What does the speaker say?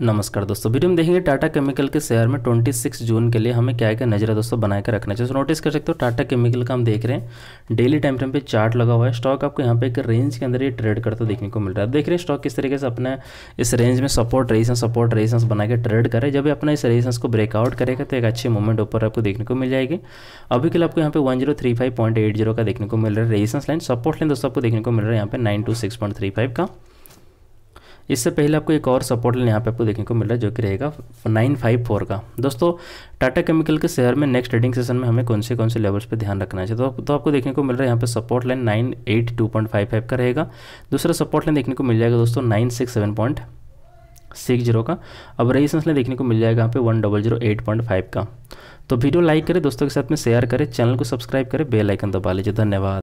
नमस्कार दोस्तों वीडियो में देखेंगे टाटा केमिकल के शेयर में 26 जून के लिए हमें क्या क्या नजर है दोस्तों बनाए के रखना चाहिए नोटिस कर सकते हो टाटा केमिकल का हम देख रहे हैं डेली टाइम फ्रेम पे चार्ट लगा हुआ है स्टॉक आपको यहाँ पे एक रेंज के अंदर ये ट्रेड करते देखने को मिल रहा है देख रहे हैं स्टॉक किस तरीके से अपने इस रेंज में सपोर्ट रेजिस्टेंस सपोर्ट रेजिस्टेंस बना के ट्रेड करे जब अपना इस रेजिस्टेंस को ब्रेकआउट करेगा तो एक अच्छे मूवमेंट ऊपर आपको देखने को मिल जाएगी अभी के लिए आपको यहाँ पे वन का देखने को मिल रहा है रेजिस्टेंस लाइन सपोर्ट लाइन दोस्तों आपको देखने को मिल रहा है यहाँ पे नाइन का इससे पहले आपको एक और सपोर्ट लाइन यहाँ पे आपको देखने को मिल रहा है जो कि रहेगा नाइन फाइव फोर का दोस्तों टाटा केमिकल के शेयर में नेक्स्ट ट्रेडिंग सेशन में हमें कौन से कौन से लेवल्स पे ध्यान रखना चाहिए तो, तो आपको देखने को मिल रहा है यहाँ पे support line nine eight two point five five का रहेगा दूसरा सपोर्ट लाइन देखने को मिल जाएगा दोस्तों nine six seven point six zero का अब रेजिस्टेंस लाइन देखने को मिल जाएगा यहाँ पे one double zero eight point five का तो वीडियो लाइक करें दोस्तों के साथ में शेयर करें चैनल को सब्सक्राइब करें बेल आइकन दबा लीजिए धन्यवाद